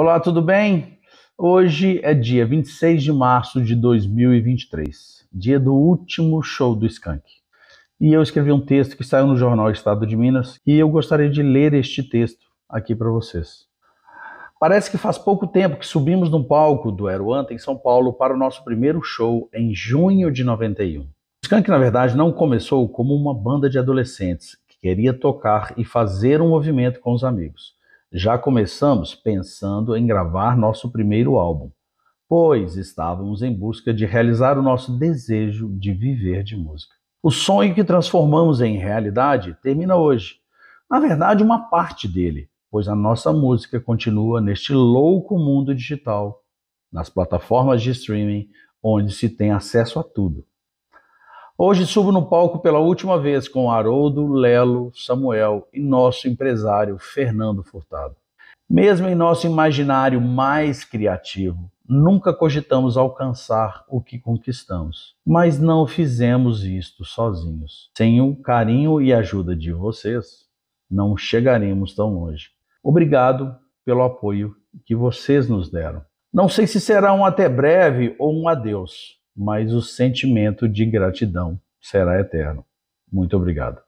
Olá, tudo bem? Hoje é dia 26 de março de 2023, dia do último show do Skank. E eu escrevi um texto que saiu no jornal Estado de Minas e eu gostaria de ler este texto aqui para vocês. Parece que faz pouco tempo que subimos num palco do Aeroanta em São Paulo para o nosso primeiro show em junho de 91. O Skank, na verdade, não começou como uma banda de adolescentes que queria tocar e fazer um movimento com os amigos. Já começamos pensando em gravar nosso primeiro álbum, pois estávamos em busca de realizar o nosso desejo de viver de música. O sonho que transformamos em realidade termina hoje. Na verdade, uma parte dele, pois a nossa música continua neste louco mundo digital, nas plataformas de streaming, onde se tem acesso a tudo. Hoje subo no palco pela última vez com Haroldo, Lelo, Samuel e nosso empresário Fernando Furtado. Mesmo em nosso imaginário mais criativo, nunca cogitamos alcançar o que conquistamos, mas não fizemos isto sozinhos. Sem o carinho e ajuda de vocês, não chegaremos tão longe. Obrigado pelo apoio que vocês nos deram. Não sei se será um até breve ou um adeus mas o sentimento de gratidão será eterno. Muito obrigado.